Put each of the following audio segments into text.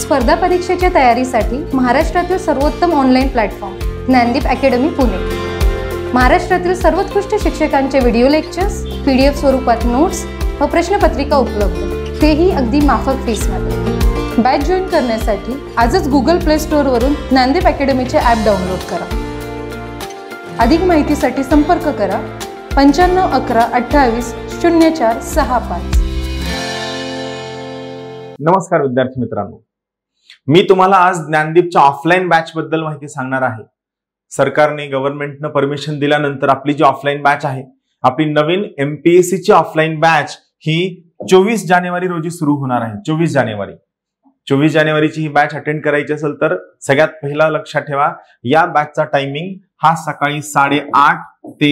स्पर्धा परीक्षेच्या तयारीसाठी महाराष्ट्रातील सर्वोत्तम online platform Gyandeep academy Pune महाराष्ट्रातील सर्वोत्कृष्ट शिक्षकांचे video lectures P D F स्वरूपात नोट्स व प्रश्नपत्रिका उपलब्ध तेही अगदी माफक फीसमध्ये बॅच जॉईन करण्यासाठी आजच गुगल प्ले स्टोअरवरून ज्ञानदीप अकॅडमीचे ॲप डाउनलोड करा अधिक माहितीसाठी संपर्क करा पंच्याण्णव अकरा अठ्ठावीस शून्य चार सहा पाच नमस्कार विद्यार्थी मित्रांनो मी तुम्हाला आज ज्ञानदीपच्या ऑफलाईन बॅच बद्दल माहिती सांगणार आहे सरकारने गव्हर्नमेंटनं परमिशन दिल्यानंतर आपली जी ऑफलाईन बॅच आहे आपली नवीन एमपीएससीची ऑफलाईन बॅच ही चोवीस जानेवारी रोजी सुरू होणार आहे चोवीस जानेवारी चोवीस जानेवारीची ही बॅच अटेंड करायची असेल तर सगळ्यात पहिला लक्षात ठेवा या बॅचचा टायमिंग हा सकाळी साडेआठ ते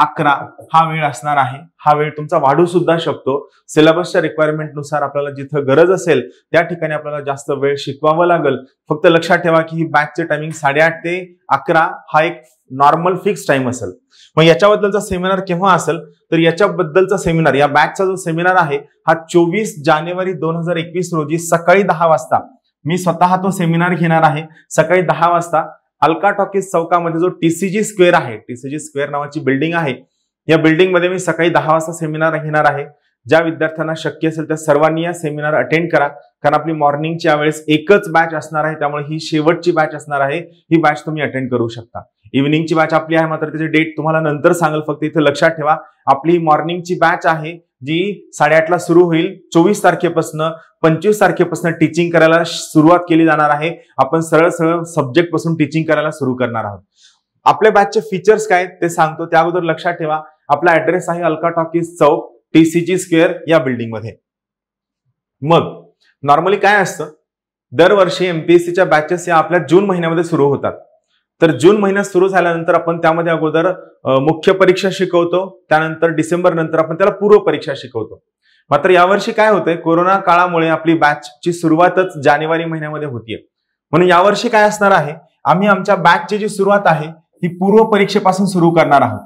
अकरा हा वेळ असणार आहे हा वेळ तुमचा वाढू सुद्धा शकतो सिलेबसच्या रिक्वायरमेंटनुसार आपल्याला जिथं गरज असेल त्या ठिकाणी आपल्याला जास्त वेळ शिकवावा लागेल फक्त लक्षात ठेवा की ही बॅचचे टायमिंग साडेआठ ते अकरा हा एक नॉर्मल फिक्स टाइम असेल मग याच्याबद्दलचा सेमिनार केव्हा असेल तर याच्याबद्दलचा सेमिनार या बॅचचा जो सेमिनार आहे हा चोवीस जानेवारी दोन हजार एकवीस रोजी सकाळी दहा वाजता मी स्वतः तो सेमिनार घेणार आहे सकाळी दहा वाजता अल्का टॉकीज चौकामध्ये जो टीसीजी स्क्वेअर आहे टीसीजी स्क्वेअर नावाची बिल्डिंग आहे या बिल्डिंगमध्ये मी सकाळी दहा वाजता सेमिनार घेणार आहे ज्या विद्यार्थ्यांना शक्य असेल त्या सर्वांनी या सेमिनार अटेंड करा कारण आपली मॉर्निंगच्या वेळेस एकच बॅच असणार आहे त्यामुळे ही शेवटची बॅच असणार आहे ही बॅच तुम्ही अटेंड करू शकता इव्हिनिंगची बॅच आपली आहे मात्र त्याची डेट तुम्हाला नंतर सांगेल फक्त इथे लक्षात ठेवा आपली मॉर्निंगची बॅच आहे जी साडेआठला सुरू होईल चोवीस तारखेपासून पंचवीस तारखेपासून टीचिंग करायला सुरुवात केली जाणार आहे आपण सरळ सरळ सब्जेक्ट पासून टीचिंग करायला सुरू करणार आहोत आपल्या बॅचचे फीचर्स काय ते सांगतो त्या अगोदर लक्षात ठेवा आपला ऍड्रेस आहे Alka talkies Chowk TCG square या बिल्डिंगमध्ये मग नॉर्मली काय असतं दरवर्षी एमपीएससीच्या बॅचेस या आपल्या जून महिन्यामध्ये सुरू होतात तर जून महिना सुरू झाल्यानंतर आपण त्यामध्ये अगोदर मुख्य परीक्षा शिकवतो त्यानंतर डिसेंबर नंतर आपण त्याला पूर्व परीक्षा शिकवतो मात्र यावर्षी काय होतंय कोरोना काळामुळे आपली बॅचची सुरुवातच जानेवारी महिन्यामध्ये होतीये म्हणून यावर्षी काय असणार आहे आम्ही आमच्या बॅचची जी सुरुवात आहे ती पूर्व परीक्षेपासून सुरू करणार आहोत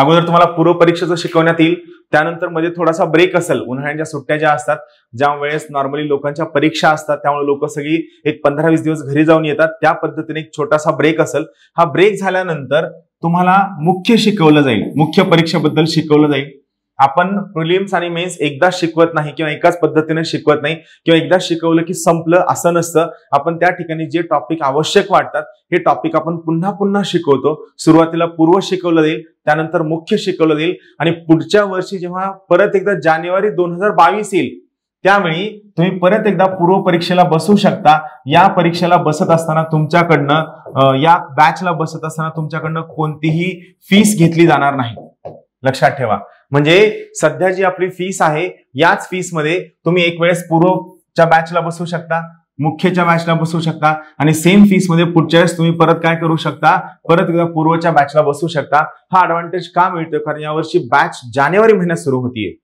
अगोदर तुम्हाला पूर्वपरीक्षेचं शिकवण्यात येईल त्यानंतर मध्ये थोडासा ब्रेक असेल उन्हाळ्याच्या सुट्ट्या ज्या असतात ज्या वेळेस नॉर्मली लोकांच्या परीक्षा असतात त्यामुळे लोक सगळी एक पंधरा वीस दिवस घरी जाऊन येतात त्या पद्धतीने एक छोटासा ब्रेक असेल हा ब्रेक झाल्यानंतर तुम्हाला मुख्य शिकवलं जाईल मुख्य परीक्षेबद्दल शिकवलं जाईल आपण प्रिलिम्स आणि मेन्स एकदा शिकवत नाही किंवा एकाच पद्धतीने शिकवत नाही किंवा एकदा शिकवलं की संपलं असं नसतं आपण त्या ठिकाणी जे टॉपिक आवश्यक वाटतात हे टॉपिक आपण पुन्हा पुन्हा शिकवतो सुरुवातीला पूर्व शिकवलं जाईल त्यानंतर मुख्य शिकवलं जाईल आणि पुढच्या वर्षी जेव्हा परत एकदा जानेवारी दोन हजार बावीस येईल त्यावेळी तुम्ही परत एकदा पूर्व परीक्षेला बसू शकता या परीक्षेला बसत असताना तुमच्याकडनं या बॅचला बसत असताना तुमच्याकडनं कोणतीही फीस घेतली जाणार नाही लक्षात ठेवा म्हणजे सध्या जी आपली फीस आहे याच फीसमध्ये तुम्ही एक वेळेस पूर्वच्या बॅचला बसू शकता मुख्यच्या बॅचला बसू शकता आणि सेम फीस मध्ये पुढच्या वेळेस तुम्ही परत काय करू शकता परत एकदा पूर्वच्या बॅचला बसू शकता हा ऍडव्हान्टेज का मिळतो कारण यावर्षी बॅच जानेवारी महिन्यात सुरू होतीये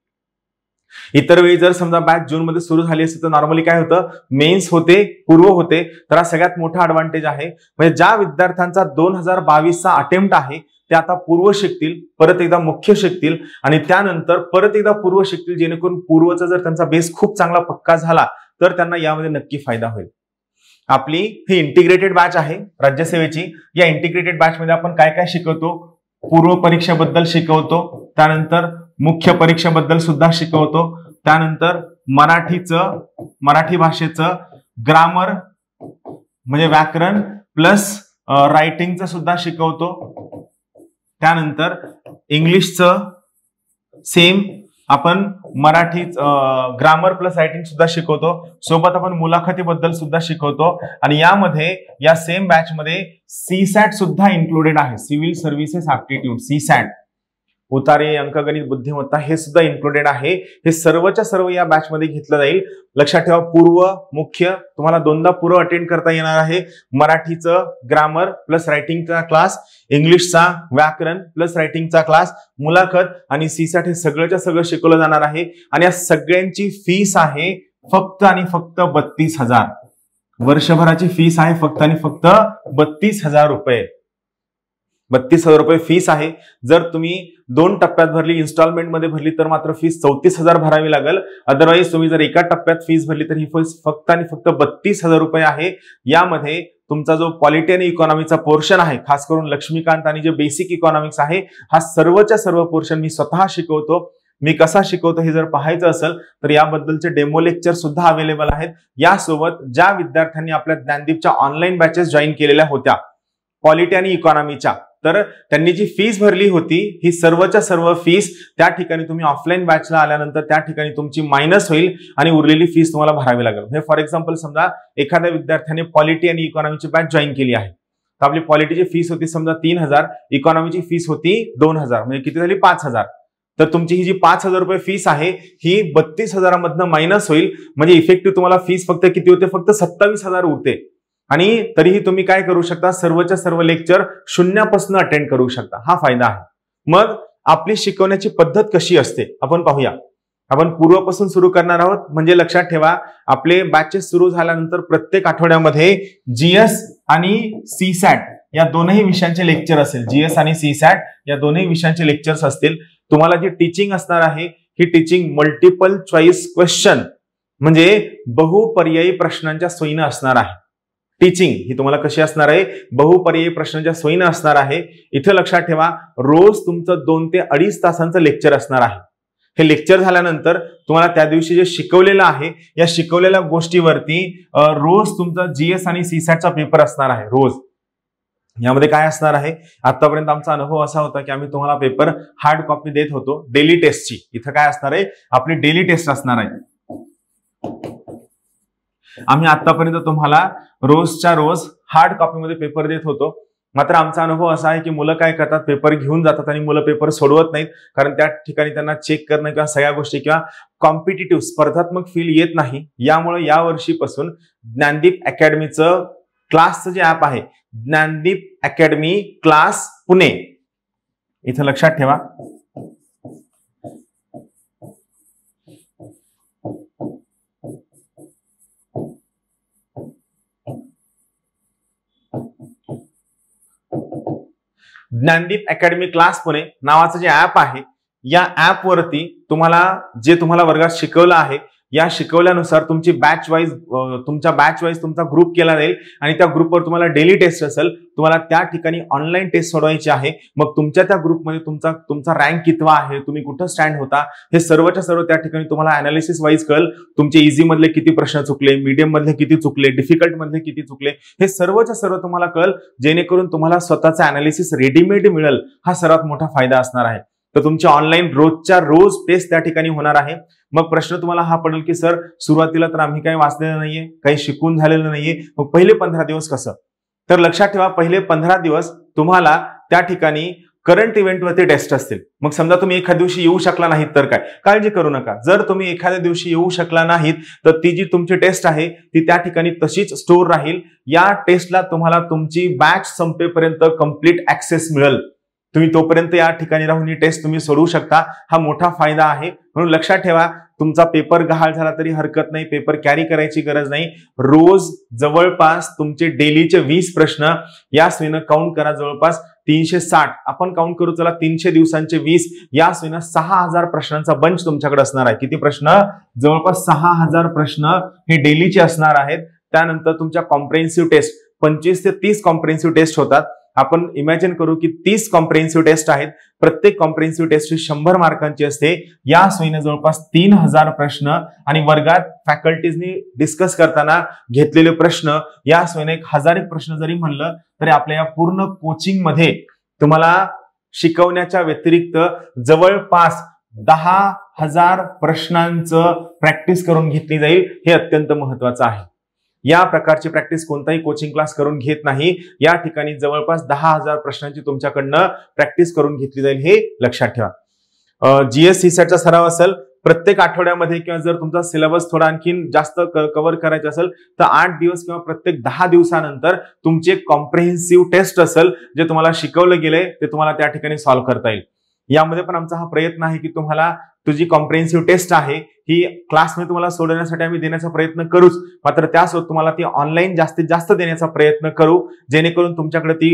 इतर वेळी जर समजा बॅच जून मध्ये सुरू झाली असेल तर नॉर्मली काय होतं मेन्स होते पूर्व होते तर हा सगळ्यात मोठा ऍडव्हान्टेज आहे म्हणजे ज्या विद्यार्थ्यांचा दोन हजार बावीसचा अटेम्प्ट आहे ते आता पूर्व शिकतील परत एकदा मुख्य शिकतील आणि त्यानंतर परत एकदा पूर्व शिकतील जेणेकरून पूर्वचा जर त्यांचा बेस खूप चांगला पक्का झाला तर त्यांना यामध्ये नक्की फायदा होईल आपली ही इंटिग्रेटेड बॅच आहे राज्यसेवेची या इंटिग्रेटेड बॅच मध्ये आपण काय काय शिकवतो पूर्व परीक्षेबद्दल शिकवतो त्यानंतर मुख्य परीक्षेबद्दल सुद्धा शिकवतो त्यानंतर मराठीचं मराठी भाषेचं ग्रामर म्हणजे व्याकरण प्लस रायटिंगचं सुद्धा शिकवतो त्यानंतर इंग्लिशचं सेम आपण मराठीच ग्रामर प्लस रायटिंग सुद्धा शिकवतो सोबत आपण मुलाखतीबद्दल सुद्धा शिकवतो आणि यामध्ये या सेम बॅच मध्ये सॅट सुद्धा इन्क्लुडेड आहे सिव्हिल सर्व्हिसेस ऍप्टिट्यूड सॅट उतारे अंकगणित बुद्धिमत्ता हे सुद्धा इन्क्लुडेड आहे हे सर्वच्या सर्व या बॅचमध्ये घेतलं जाईल लक्षात ठेवा पूर्व मुख्य तुम्हाला दोनदा पूर्व अटेंड करता येणार आहे मराठीचं ग्रामर प्लस रायटिंगचा क्लास इंग्लिशचा व्याकरण प्लस रायटिंगचा क्लास मुलाखत आणि सी साठी सगळंच्या सगळं शिकवलं जाणार आहे आणि या सगळ्यांची फीस आहे फक्त आणि फक्त बत्तीस हजार वर्षभराची फीस आहे फक्त आणि फक्त बत्तीस हजार रुपये बत्तीस हजार रुपये फीस आहे जर तुम्ही दोन टप्प्यात भरली इन्स्टॉलमेंटमध्ये भरली तर मात्र फीस चौतीस हजार भरावी लागेल अदरवाईज तुम्ही जर एका टप्प्यात फीस भरली तर ही फीस फक्त आणि फक्त बत्तीस हजार रुपये आहे यामध्ये तुमचा जो पॉलिटी आणि इकॉनॉमीचा पोर्शन आहे खास करून लक्ष्मीकांत आणि जे बेसिक इकॉनॉमिक्स आहे हा सर्वच्या सर्व पोर्शन मी स्वतः शिकवतो मी कसा शिकवतो हे जर पाहायचं असेल तर याबद्दलचे डेमो लेक्चर सुद्धा अवेलेबल आहेत यासोबत ज्या विद्यार्थ्यांनी आपल्या ज्ञानदीपच्या ऑनलाईन बॅचेस जॉईन केलेल्या होत्या पॉलिटी आणि इकॉनॉमीच्या तर त्यांनी जी फीस भरली होती ही सर्वच्या सर्व फीस त्या ठिकाणी तुम्ही ऑफलाईन बॅचला आल्यानंतर त्या ठिकाणी तुमची मायनस होईल आणि उरलेली फीस तुम्हाला भरावी लागेल म्हणजे फॉर एक्झाम्पल समजा एखाद्या विद्यार्थ्याने पॉलिटी आणि इकॉनॉमीची बॅच जॉईन केली आहे तर आपली पॉलिटीची फीस होती समजा तीन हजार इकॉनॉमीची फीस होती दोन हजार म्हणजे किती झाली पाच हजार तर तुमची ही जी पाच हजार रुपये फीस आहे ही बत्तीस हजारामधनं मायनस होईल म्हणजे इफेक्टिव्ह तुम्हाला फीस फक्त किती होते फक्त सत्तावीस हजार उरते आणि तरीही तुम्ही काय करू शकता सर्वच्या सर्व लेक्चर शून्यापासून अटेंड करू शकता हा फायदा आहे मग आपली शिकवण्याची पद्धत कशी असते आपण पाहूया आपण पूर्वपासून सुरू करणार आहोत म्हणजे लक्षात ठेवा आपले बॅचेस सुरू झाल्यानंतर प्रत्येक आठवड्यामध्ये जीएस आणि सी सॅट या दोनही विषयांचे लेक्चर असेल जीएस आणि सी सॅट या दोनही विषयांचे लेक्चर्स असतील तुम्हाला जी टीचिंग असणार आहे ही टीचिंग मल्टिपल चॉईस क्वेश्चन म्हणजे बहुपर्यायी प्रश्नांच्या सोयीनं असणार आहे टीचिंग ही तुम्हाला कशी असणार आहे बहुपर्यायी प्रश्नांच्या सोयीनं असणार आहे इथं लक्षात ठेवा रोज तुमचं दोन ते अडीच तासांचं लेक्चर असणार आहे हे लेक्चर झाल्यानंतर तुम्हाला त्या दिवशी जे शिकवलेलं आहे या शिकवलेल्या गोष्टीवरती रोज तुमचा जीएस आणि सीसॅटचा पेपर असणार आहे रोज यामध्ये काय असणार आहे आतापर्यंत आमचा अनुभव असा होता की आम्ही तुम्हाला पेपर हार्ड कॉपी देत होतो डेली टेस्टची इथं काय असणार आहे आपली डेली टेस्ट असणार आहे आम्ही आतापर्यंत तुम्हाला रोजच्या रोज हार्ड कॉपीमध्ये पेपर देत होतो मात्र आमचा अनुभव असा आहे की मुलं काय करतात पेपर घेऊन जातात आणि मुलं पेपर सोडवत नाहीत कारण त्या ठिकाणी त्यांना चेक करणं किंवा सगळ्या गोष्टी किंवा कॉम्पिटेटिव्ह स्पर्धात्मक फील येत नाही यामुळे या वर्षीपासून ज्ञानदीप अकॅडमीचं क्लासचं जे ॲप आहे ज्ञानदीप अकॅडमी क्लास पुणे इथं लक्षात ठेवा ज्ञानदीप अकॅडमी क्लास पुणे नावाचं जे ऍप आहे या वरती तुम्हाला जे तुम्हाला वर्गात शिकवलं आहे या शिकवल्यानुसार तुमची बॅच वाईज तुमच्या बॅच वाईज तुमचा ग्रुप केला जाईल आणि त्या ग्रुपवर तुम्हाला डेली टेस्ट असेल तुम्हाला त्या ठिकाणी ऑनलाईन टेस्ट सोडवायची आहे मग तुमच्या त्या ग्रुपमध्ये तुमचा तुमचा रँक कितवा आहे तुम्ही कुठं स्टँड होता हे सर्वच्या सर्व त्या ठिकाणी तुम्हाला अनालिसिस वाईज कळेल तुमचे इझी मधले किती प्रश्न चुकले मीडियम मधले किती चुकले डिफिकल्ट किती चुकले हे सर्वच्या सर्व तुम्हाला कळेल जेणेकरून तुम्हाला स्वतःचा अनालिसिस रेडीमेड मिळेल हा सर्वात मोठा फायदा असणार आहे तर तुमच्या ऑनलाईन रोजच्या रोज टेस्ट त्या ठिकाणी होणार आहे मग प्रश्न तुम्हाला हा पडेल की सर सुरुवातीला तर आम्ही काही वाचलेलं नाहीये काही शिकून झालेलं नाहीये मग पहिले पंधरा दिवस कसं तर लक्षात ठेवा पहिले पंधरा दिवस तुम्हाला त्या ठिकाणी करंट इव्हेंटवरती टेस्ट असतील मग समजा तुम्ही एखाद्या दिवशी येऊ शकला नाहीत तर काय काळजी करू नका जर तुम्ही एखाद्या दिवशी येऊ शकला नाहीत तर ती जी तुमची टेस्ट आहे ती त्या ठिकाणी तशीच स्टोर राहील या टेस्टला तुम्हाला तुमची बॅच संपेपर्यंत कम्प्लीट ऍक्सेस मिळेल तुम्ही तोपर्यंत या ठिकाणी राहून ही टेस्ट तुम्ही सोडवू शकता हा मोठा फायदा आहे म्हणून लक्षात ठेवा तुमचा पेपर गहाळ झाला तरी हरकत नाही पेपर कॅरी करायची गरज नाही रोज जवळपास तुमचे डेलीचे वीस प्रश्न या स्वीनं काउंट करा जवळपास तीनशे साठ आपण काउंट करू चला तीनशे दिवसांचे वीस या स्वीनं सहा हजार प्रश्नांचा बंच तुमच्याकडे असणार आहे किती प्रश्न जवळपास सहा हजार प्रश्न हे डेलीचे असणार आहेत त्यानंतर तुमच्या कॉम्प्रेन्सिव्ह टेस्ट पंचवीस ते तीस कॉम्प्रेन्सिव्ह टेस्ट होतात आपण इमॅजिन करू की तीस कॉम्प्रेन्सिव्ह टेस्ट आहेत प्रत्येक कॉम्प्रेन्सिव्ह टेस्ट ही शंभर मार्कांची असते या सोयीने जवळपास तीन हजार प्रश्न आणि वर्गात फॅकल्टीजनी डिस्कस करताना घेतलेले प्रश्न या सोयीने एक हजार एक प्रश्न जरी म्हणलं तरी आपल्या या पूर्ण कोचिंगमध्ये तुम्हाला शिकवण्याच्या व्यतिरिक्त जवळपास दहा हजार प्रश्नांचं प्रॅक्टिस करून घेतली जाईल हे अत्यंत महत्वाचं आहे या प्रकारची प्रॅक्टिस कोणताही कोचिंग क्लास करून घेत नाही या ठिकाणी जवळपास दहा हजार प्रश्नांची तुमच्याकडनं प्रॅक्टिस करून घेतली जाईल हे लक्षात ठेवा जीएस सॅटचा सराव असेल प्रत्येक आठवड्यामध्ये किंवा जर तुमचा सिलेबस थोडा आणखीन जास्त कव्हर करायचा असेल तर आठ दिवस किंवा प्रत्येक दहा दिवसानंतर तुमची एक कॉम्प्रेहेन्सिव्ह टेस्ट असेल जे तुम्हाला शिकवलं गेलंय ते तुम्हाला त्या ठिकाणी सॉल्व्ह करता येईल यामध्ये पण आमचा हा प्रयत्न आहे की तुम्हाला तुझी कॉम्प्रिहेन्सिव्ह टेस्ट आहे ही क्लासमध्ये तुम्हाला सोडवण्यासाठी आम्ही देण्याचा प्रयत्न करूच मात्र त्यासोबत तुम्हाला ती ऑनलाईन जास्तीत जास्त देण्याचा प्रयत्न करू जेणेकरून तुमच्याकडे ती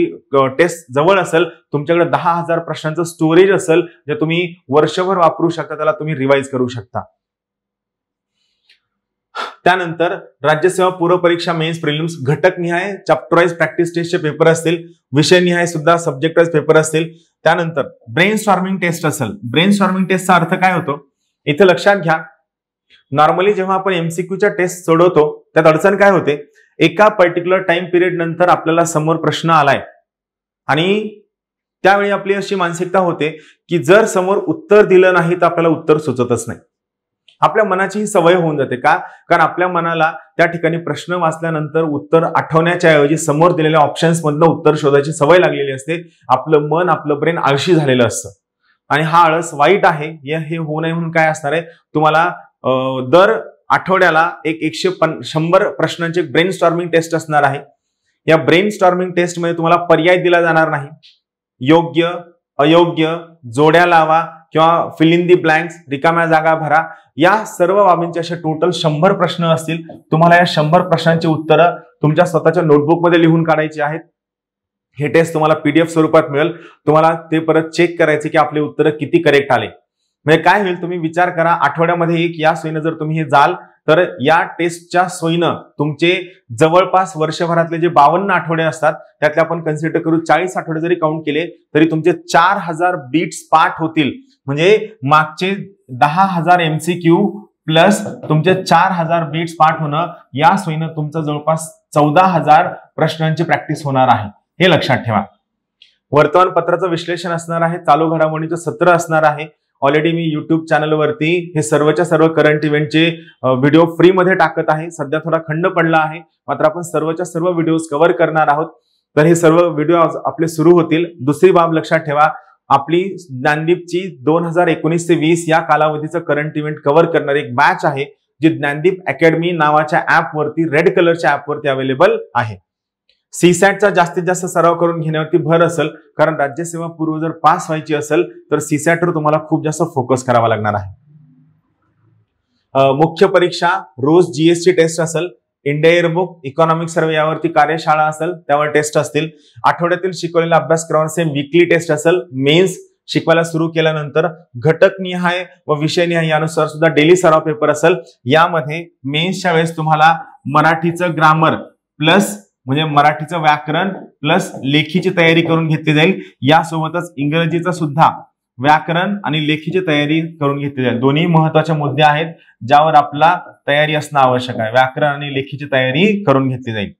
टेस्ट जवळ असेल तुमच्याकडे दहा हजार प्रश्नांचं स्टोरेज असेल जे तुम्ही वर्षभर वापरू शकता त्याला तुम्ही रिवाईज करू शकता त्यानंतर राज्यसेवा पूर्वपरीक्षा मेन्स प्रिलिम्स घटकनिहाय चॅप्टरवाईज प्रॅक्टिस टेस्टचे पेपर असतील विषयनिहाय सुद्धा सब्जेक्ट वाईज पेपर असतील त्यानंतर ब्रेन स्वॉर्मिंग टेस्ट असेल ब्रेन स्वॉर्मिंग टेस्टचा अर्थ काय होतो इथे लक्षात घ्या नॉर्मली जेव्हा आपण एमसीक्यूच्या टेस्ट सोडवतो त्यात अडचण काय होते एका पर्टिक्युलर टाइम पिरियड नंतर आपल्याला समोर प्रश्न आलाय आणि त्यावेळी आपली अशी मानसिकता होते की जर समोर उत्तर दिलं नाही तर आपल्याला उत्तर सुचतच नाही आपल्या मनाची ही सवय होऊन जाते का कारण आपल्या मनाला त्या ठिकाणी प्रश्न वाचल्यानंतर उत्तर आठवण्याच्या ऐवजी समोर दिलेल्या ऑप्शन्स उत्तर शोधायची सवय लागलेली असते आपलं मन आपलं ब्रेन आळशी झालेलं असतं आणि हा आळस वाईट आहे हे होऊ नये म्हणून काय असणार आहे तुम्हाला दर आठवड्याला एक एकशे पन शंभर प्रश्नांची ब्रेन स्टॉर्मिंग टेस्ट असणार आहे या ब्रेन स्टॉर्मिंग टेस्टमध्ये तुम्हाला पर्याय दिला जाणार नाही योग्य अयोग्य जोड्या लावा किंवा फिल इन दी ब्लँक्स रिकाम्या जागा भरा या सर्व बाबींचे असे टोटल शंभर प्रश्न असतील तुम्हाला या शंभर प्रश्नांची उत्तरं तुमच्या स्वतःच्या नोटबुकमध्ये लिहून काढायची आहेत हे टेस्ट तुम्हाला पीडीएफ स्वरूपात मिळेल तुम्हाला ते परत चेक करायचे की आपले उत्तरं किती करेक्ट आले म्हणजे काय होईल तुम्ही विचार करा आठवड्यामध्ये एक या सोयीनं जर तुम्ही हे जाल तर या टेस्टच्या सोयीनं तुमचे जवळपास वर्षभरातले जे बावन्न आठवडे असतात त्यातले आपण कन्सिडर करू चाळीस आठवडे जरी काउंट केले तरी तुमचे चार हजार बीट्स पाठ होतील म्हणजे मागचे दहा हजार एमसीक्यू प्लस तुमचे चार हजार बीट्स पाठ होणं या सोयीनं तुमचं जवळपास चौदा हजार प्रश्नांची प्रॅक्टिस होणार आहे हे लक्षात ठेवा वर्तमानपत्राचं विश्लेषण असणार आहे चालू घडामोडीचं सत्र असणार आहे ऑलरेडी मी युट्यूब चॅनलवरती हे सर्वच्या सर्व करंट इव्हेंटचे व्हिडिओ फ्रीमध्ये टाकत आहे सध्या थोडा खंड पडला आहे मात्र आपण सर्वच्या सर्व व्हिडिओज कव्हर करणार आहोत तर हे सर्व व्हिडिओ आपले सुरू होतील दुसरी बाब लक्षात ठेवा आपली ज्ञानदीपची दोन हजार एकोणीस ते वीस या कालावधीचं करंट इव्हेंट कव्हर करणारी एक बॅच आहे जी ज्ञानदीप अकॅडमी नावाच्या ऍपवरती रेड कलरच्या ऍपवरती अवेलेबल आहे सीसॅटचा जास्तीत जास्त सराव करून घेण्यावरती भर असेल कारण राज्यसेवा पूर्व जर पास व्हायची असेल तर सीसॅटवर तुम्हाला खूप जास्त फोकस करावा लागणार आहे मुख्य परीक्षा रोज जीएसटी टेस्ट असेल इंडिया इयरबुक इकॉनॉमिक सर्वे यावरती कार्यशाळा असेल त्यावर टेस्ट असतील आठवड्यातील शिकवलेला अभ्यासक्रमा सेम वीकली टेस्ट असेल मेन्स शिकवायला सुरू केल्यानंतर घटक निहाय व विषय यानुसार सुद्धा डेली सराव पेपर असेल यामध्ये मेन्सच्या वेळेस तुम्हाला मराठीचं ग्रामर प्लस म्हणजे मराठीचं व्याकरण प्लस लेखीची तयारी करून घेतली जाईल यासोबतच इंग्रजीचा सुद्धा व्याकरण आणि लेखीची तयारी करून घेतली जाईल दोन्ही महत्वाचे मुद्दे आहेत ज्यावर आपला तयारी असणं आवश्यक आहे व्याकरण आणि लेखीची तयारी करून घेतली जाईल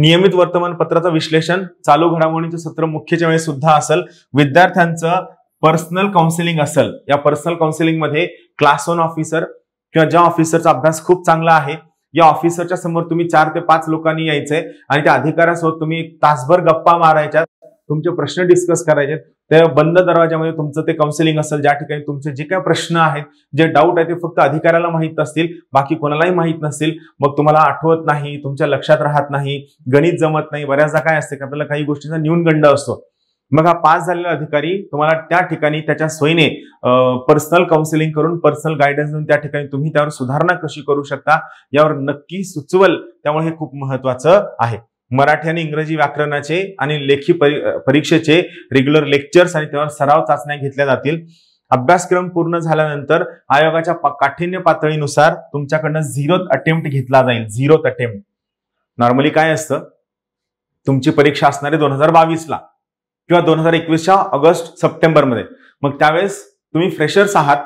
नियमित वर्तमानपत्राचं विश्लेषण चालू घडामोडीचं सत्र मुख्यच्या वेळेस सुद्धा असेल विद्यार्थ्यांचं पर्सनल काउन्सिलिंग असेल या पर्सनल काउन्सिलिंग मध्ये क्लास वन ऑफिसर किंवा ज्या ऑफिसरचा अभ्यास खूप चांगला आहे या ऑफिसरच्या समोर तुम्ही चार ते पाच लोकांनी यायचंय आणि त्या अधिकाऱ्यासोबत तुम्ही तासभर गप्पा मारायच्या तुमचे प्रश्न डिस्कस करायचे त्या बंद दरवाजामध्ये तुमचं ते काउन्सिलिंग असेल ज्या ठिकाणी तुमचे जे काय प्रश्न आहेत जे डाऊट आहेत ते फक्त अधिकाऱ्याला माहीत नसतील बाकी कोणालाही माहीत नसतील मग तुम्हाला आठवत नाही तुमच्या लक्षात राहत नाही गणित जमत नाही बऱ्याचदा काय असते का आपल्याला काही गोष्टींचा न्यूनगंड असतो मग हा पास झालेला अधिकारी तुम्हाला त्या ठिकाणी त्याच्या सोयीने पर्सनल काउन्सिलिंग करून पर्सनल गायडन्स देऊन त्या ठिकाणी तुम्ही त्यावर सुधारणा कशी करू शकता यावर नक्की सुचवल त्यामुळे हे खूप महत्वाचं आहे मराठी आणि इंग्रजी व्याकरणाचे आणि लेखी परीक्षेचे रेग्युलर लेक्चर्स आणि त्यावर सराव चाचण्या घेतल्या जातील अभ्यासक्रम पूर्ण झाल्यानंतर आयोगाच्या काठीण्य पातळीनुसार तुमच्याकडनं झिरोत अटेम्प्ट घेतला जाईल झिरोत अटेम्प्ट नॉर्मली काय असतं तुमची परीक्षा आहे दोन हजार बावीसला किंवा दोन हजार एकवीसच्या ऑगस्ट सप्टेंबरमध्ये मग त्यावेळेस तुम्ही फ्रेशर्स आहात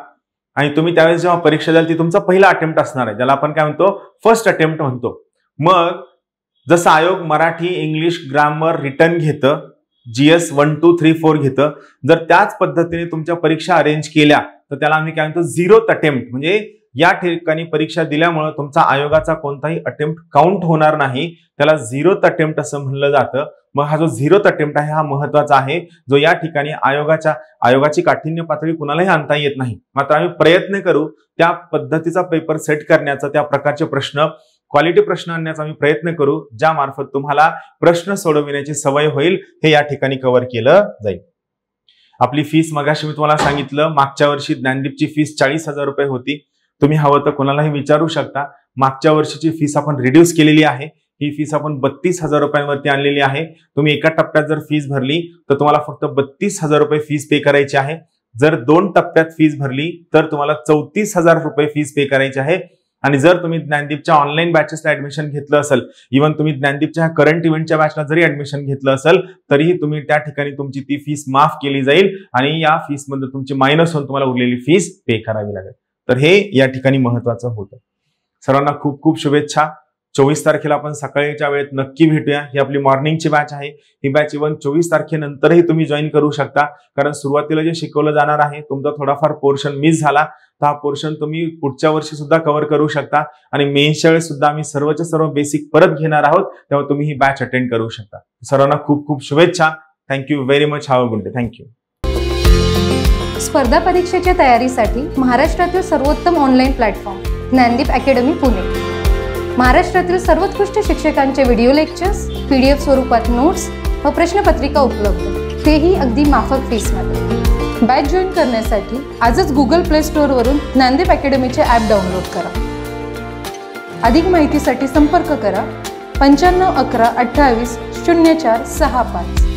आणि तुम्ही त्यावेळेस जेव्हा परीक्षा द्याल ती तुमचा पहिला अटेम्प्ट असणार आहे ज्याला आपण काय म्हणतो फर्स्ट अटेम्प्ट म्हणतो मग जसं आयोग मराठी इंग्लिश ग्रामर रिटर्न घेतं GS one two three four घेतं जर त्याच पद्धतीने तुमच्या परीक्षा अरेंज केल्या तर त्याला आम्ही काय म्हणतो झिरो अटेम्प्ट म्हणजे या ठिकाणी परीक्षा दिल्यामुळं तुमचा आयोगाचा कोणताही अटेम्प्ट काउंट होणार नाही त्याला झिरो अटेम्प्ट असं म्हणलं जातं मग हा जो झिरो अटेम्प्ट आहे हा महत्वाचा आहे जो या ठिकाणी आयोगाच्या आयोगाची काठीण्य पातळी कुणालाही आणता येत नाही मात्र आम्ही प्रयत्न करू त्या पद्धतीचा पेपर सेट करण्याचा त्या प्रकारचे प्रश्न क्वालिटी प्रश्न आणण्याचा आम्ही प्रयत्न करू ज्या मार्फत तुम्हाला प्रश्न सोडविण्याची सवय होईल हे या ठिकाणी कव्हर केलं जाईल आपली फीस मगाशी मी तुम्हाला सांगितलं मागच्या वर्षी ज्ञानदीपची फीस चाळीस हजार रुपये होती तुम्ही हवं तर कोणालाही विचारू शकता मागच्या वर्षीची फीस आपण रिड्यूस केलेली आहे ही फीस आपण बत्तीस हजार रुपयांवरती आणलेली आहे तुम्ही एका टप्प्यात जर फीस भरली तर तुम्हाला फक्त बत्तीस हजार रुपये फीस पे करायची आहे जर दोन टप्प्यात फीस भरली तर तुम्हाला चौतीस हजार रुपये फीस पे करायची आहे आणि जर तुम्ही ज्ञानदीपच्या ऑनलाईन बॅचेसला ऍडमिशन घेतलं असेल इव्हन तुम्ही ज्ञानदीपच्या करंट इव्हेंटच्या बॅचला जरी ऍडमिशन घेतलं असेल तरीही तुम्ही त्या ठिकाणी तुमची ती फीस माफ केली जाईल आणि या फीसमध्ये तुमची मायनस होऊन तुम्हाला उरलेली फीस पे करावी लागेल तर हे या ठिकाणी महत्वाचं होतं सर्वांना खूप खूप शुभेच्छा चोवीस तारखेला आपण सकाळीच्या वेळेत नक्की भेटूया ही आपली मॉर्निंगची बॅच आहे ही बॅच इव्हन चोवीस तारखेनंतरही तुम्ही जॉईन करू शकता कारण सुरुवातीला जे शिकवलं जाणार आहे तुमचा थोडाफार पोर्शन मिस झाला तर हा पोर्शन तुम्ही पुढच्या वर्षी सुद्धा कव्हर करू शकता आणि मेन वेळेस सुद्धा आम्ही सर्वच्या सर्व बेसिक परत घेणार आहोत तेव्हा तुम्ही ही बॅच अटेंड करू शकता सर्वांना खूप खूप शुभेच्छा thank you very much have a good day thank you स्पर्धा परीक्षेच्या तयारीसाठी महाराष्ट्रातील सर्वोत्तम online platform Gyandeep academy Pune महाराष्ट्रातील सर्वोत्कृष्ट शिक्षकांचे video lectures P D F स्वरूपात नोट्स व प्रश्नपत्रिका उपलब्ध तेही अगदी माफक फीसमध्ये बॅच जॉईन करण्यासाठी आजच गुगल प्ले स्टोअरवरून ज्ञानदेव अकॅडमीचे ॲप डाउनलोड करा अधिक माहितीसाठी संपर्क करा पंच्याण्णव अकरा अठ्ठावीस शून्य चार सहा पाच